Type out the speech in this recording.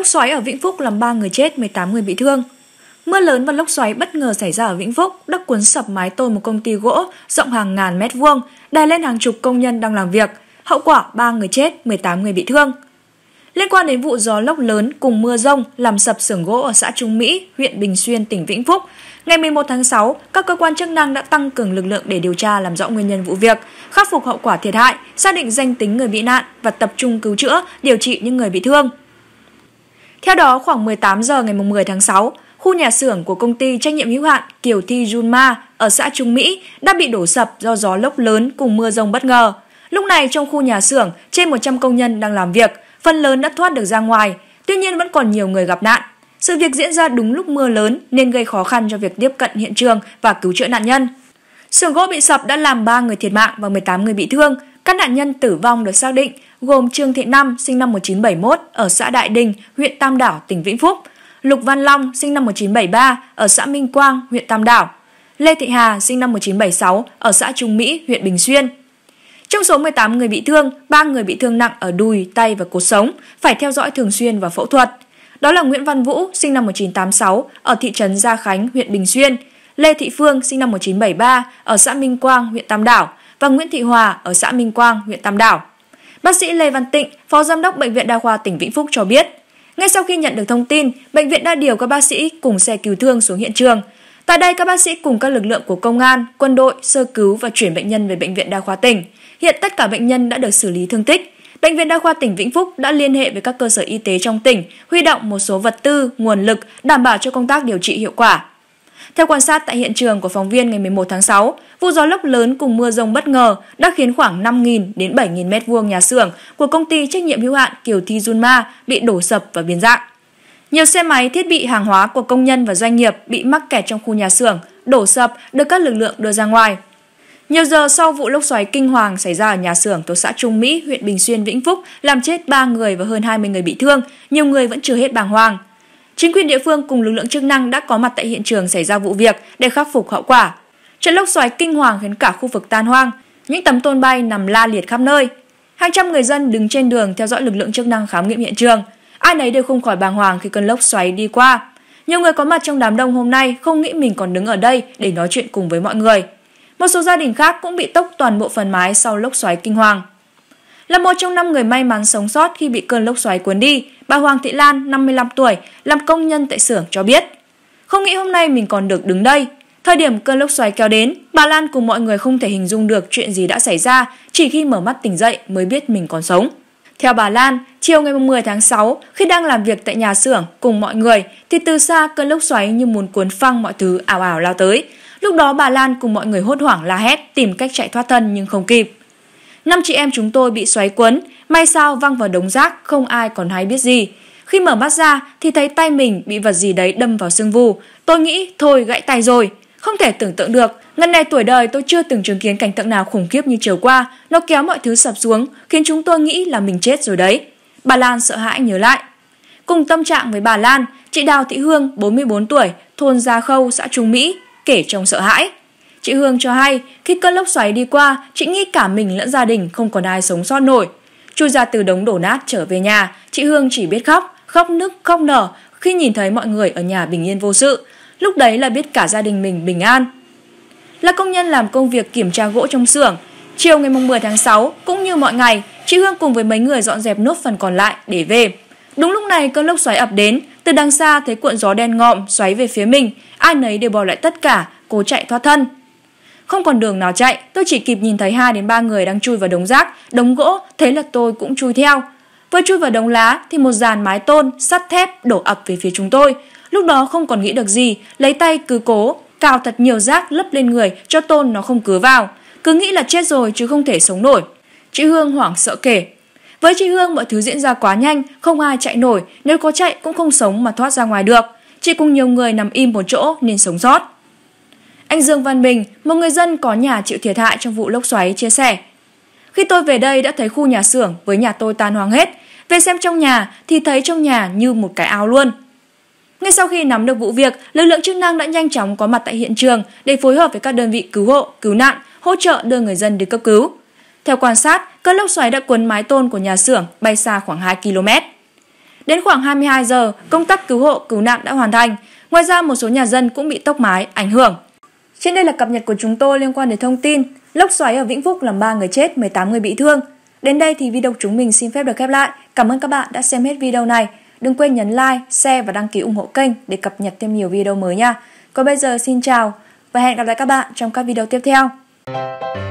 Lốc xoáy ở Vĩnh Phúc làm 3 người chết, 18 người bị thương. Mưa lớn và lốc xoáy bất ngờ xảy ra ở Vĩnh Phúc đã cuốn sập mái tôn một công ty gỗ rộng hàng ngàn mét vuông, đè lên hàng chục công nhân đang làm việc. Hậu quả 3 người chết, 18 người bị thương. Liên quan đến vụ gió lốc lớn cùng mưa rông làm sập xưởng gỗ ở xã Trung Mỹ, huyện Bình Xuyên, tỉnh Vĩnh Phúc, ngày 11 tháng 6, các cơ quan chức năng đã tăng cường lực lượng để điều tra làm rõ nguyên nhân vụ việc, khắc phục hậu quả thiệt hại, xác định danh tính người bị nạn và tập trung cứu chữa, điều trị những người bị thương. Theo đó, khoảng 18 giờ ngày 10 tháng 6, khu nhà xưởng của công ty trách nhiệm hữu hạn Kiều Thi Junma ở xã Trung Mỹ đã bị đổ sập do gió lốc lớn cùng mưa rông bất ngờ. Lúc này trong khu nhà xưởng, trên 100 công nhân đang làm việc, phần lớn đã thoát được ra ngoài, tuy nhiên vẫn còn nhiều người gặp nạn. Sự việc diễn ra đúng lúc mưa lớn nên gây khó khăn cho việc tiếp cận hiện trường và cứu chữa nạn nhân. Sưởng gỗ bị sập đã làm 3 người thiệt mạng và 18 người bị thương. Các nạn nhân tử vong được xác định gồm Trương Thị Năm sinh năm 1971 ở xã Đại Đình, huyện Tam Đảo, tỉnh Vĩnh Phúc, Lục Văn Long sinh năm 1973 ở xã Minh Quang, huyện Tam Đảo, Lê Thị Hà sinh năm 1976 ở xã Trung Mỹ, huyện Bình Xuyên. Trong số 18 người bị thương, 3 người bị thương nặng ở đùi, tay và cột sống, phải theo dõi thường xuyên và phẫu thuật. Đó là Nguyễn Văn Vũ, sinh năm 1986, ở thị trấn Gia Khánh, huyện Bình Xuyên, Lê Thị Phương, sinh năm 1973, ở xã Minh Quang, huyện Tam Đảo, và Nguyễn Thị Hòa ở xã Minh Quang, huyện Tam Đảo. Bác sĩ Lê Văn Tịnh, Phó Giám đốc Bệnh viện Đa khoa tỉnh Vĩnh Phúc cho biết, ngay sau khi nhận được thông tin, bệnh viện đã điều các bác sĩ cùng xe cứu thương xuống hiện trường. Tại đây, các bác sĩ cùng các lực lượng của công an, quân đội sơ cứu và chuyển bệnh nhân về bệnh viện Đa khoa tỉnh. Hiện tất cả bệnh nhân đã được xử lý thương tích. Bệnh viện Đa khoa tỉnh Vĩnh Phúc đã liên hệ với các cơ sở y tế trong tỉnh, huy động một số vật tư, nguồn lực đảm bảo cho công tác điều trị hiệu quả. Theo quan sát tại hiện trường của phóng viên ngày 11 tháng 6, vụ gió lốc lớn cùng mưa rông bất ngờ đã khiến khoảng 5.000 đến 7.000 m2 nhà xưởng của công ty trách nhiệm hữu hạn Kiều Thi Junma bị đổ sập và biến dạng. Nhiều xe máy, thiết bị hàng hóa của công nhân và doanh nghiệp bị mắc kẹt trong khu nhà xưởng, đổ sập được các lực lượng đưa ra ngoài. Nhiều giờ sau vụ lốc xoáy kinh hoàng xảy ra ở nhà xưởng thuộc xã Trung Mỹ, huyện Bình Xuyên, Vĩnh Phúc, làm chết 3 người và hơn 20 người bị thương, nhiều người vẫn chưa hết bàng hoàng. Chính quyền địa phương cùng lực lượng chức năng đã có mặt tại hiện trường xảy ra vụ việc để khắc phục hậu quả. Trận lốc xoáy kinh hoàng khiến cả khu vực tan hoang, những tấm tôn bay nằm la liệt khắp nơi. Hàng trăm người dân đứng trên đường theo dõi lực lượng chức năng khám nghiệm hiện trường. Ai nấy đều không khỏi bàng hoàng khi cơn lốc xoáy đi qua. Nhiều người có mặt trong đám đông hôm nay không nghĩ mình còn đứng ở đây để nói chuyện cùng với mọi người. Một số gia đình khác cũng bị tốc toàn bộ phần mái sau lốc xoáy kinh hoàng. Là một trong năm người may mắn sống sót khi bị cơn lốc xoáy cuốn đi, bà Hoàng Thị Lan, 55 tuổi, làm công nhân tại xưởng cho biết. Không nghĩ hôm nay mình còn được đứng đây. Thời điểm cơn lốc xoáy kéo đến, bà Lan cùng mọi người không thể hình dung được chuyện gì đã xảy ra, chỉ khi mở mắt tỉnh dậy mới biết mình còn sống. Theo bà Lan, chiều ngày 10 tháng 6, khi đang làm việc tại nhà xưởng cùng mọi người, thì từ xa cơn lốc xoáy như muốn cuốn phăng mọi thứ ảo ảo lao tới. Lúc đó bà Lan cùng mọi người hốt hoảng la hét, tìm cách chạy thoát thân nhưng không kịp. Năm chị em chúng tôi bị xoáy quấn, may sao văng vào đống rác, không ai còn hay biết gì. Khi mở mắt ra thì thấy tay mình bị vật gì đấy đâm vào xương vù. Tôi nghĩ thôi gãy tay rồi. Không thể tưởng tượng được, ngần này tuổi đời tôi chưa từng chứng kiến cảnh tượng nào khủng khiếp như chiều qua. Nó kéo mọi thứ sập xuống, khiến chúng tôi nghĩ là mình chết rồi đấy. Bà Lan sợ hãi nhớ lại. Cùng tâm trạng với bà Lan, chị Đào Thị Hương, 44 tuổi, thôn Gia Khâu, xã Trung Mỹ, kể trong sợ hãi. Chị Hương cho hay, khi cơn lốc xoáy đi qua, chị nghĩ cả mình lẫn gia đình không còn ai sống sót nổi. Chui ra từ đống đổ nát trở về nhà, chị Hương chỉ biết khóc, khóc nức, khóc nở khi nhìn thấy mọi người ở nhà bình yên vô sự. Lúc đấy là biết cả gia đình mình bình an. Là công nhân làm công việc kiểm tra gỗ trong xưởng, chiều ngày 10 tháng 6, cũng như mọi ngày, chị Hương cùng với mấy người dọn dẹp nốt phần còn lại để về. Đúng lúc này cơn lốc xoáy ập đến, từ đằng xa thấy cuộn gió đen ngọm xoáy về phía mình, ai nấy đều bỏ lại tất cả, cố chạy thoát thân. Không còn đường nào chạy, tôi chỉ kịp nhìn thấy hai đến ba người đang chui vào đống rác, đống gỗ, thế là tôi cũng chui theo. Vừa chui vào đống lá thì một dàn mái tôn, sắt thép đổ ập về phía chúng tôi. Lúc đó không còn nghĩ được gì, lấy tay cứ cố, cào thật nhiều rác lấp lên người cho tôn nó không cứa vào. Cứ nghĩ là chết rồi chứ không thể sống nổi. Chị Hương hoảng sợ kể. Với chị Hương mọi thứ diễn ra quá nhanh, không ai chạy nổi, nếu có chạy cũng không sống mà thoát ra ngoài được. Chị cùng nhiều người nằm im một chỗ nên sống sót. Anh Dương Văn Bình, một người dân có nhà chịu thiệt hại trong vụ lốc xoáy, chia sẻ. Khi tôi về đây đã thấy khu nhà xưởng với nhà tôi tan hoang hết. Về xem trong nhà thì thấy trong nhà như một cái ao luôn. Ngay sau khi nắm được vụ việc, lực lượng chức năng đã nhanh chóng có mặt tại hiện trường để phối hợp với các đơn vị cứu hộ, cứu nạn, hỗ trợ đưa người dân đi cấp cứu. Theo quan sát, cơn lốc xoáy đã cuốn mái tôn của nhà xưởng bay xa khoảng 2 km. Đến khoảng 22 giờ, công tác cứu hộ, cứu nạn đã hoàn thành. Ngoài ra, một số nhà dân cũng bị tốc mái, ảnh hưởng. Trên đây là cập nhật của chúng tôi liên quan đến thông tin lốc xoáy ở Vĩnh Phúc làm 3 người chết, 18 người bị thương. Đến đây thì video chúng mình xin phép được khép lại. Cảm ơn các bạn đã xem hết video này. Đừng quên nhấn like, share và đăng ký ủng hộ kênh để cập nhật thêm nhiều video mới nha. Còn bây giờ xin chào và hẹn gặp lại các bạn trong các video tiếp theo.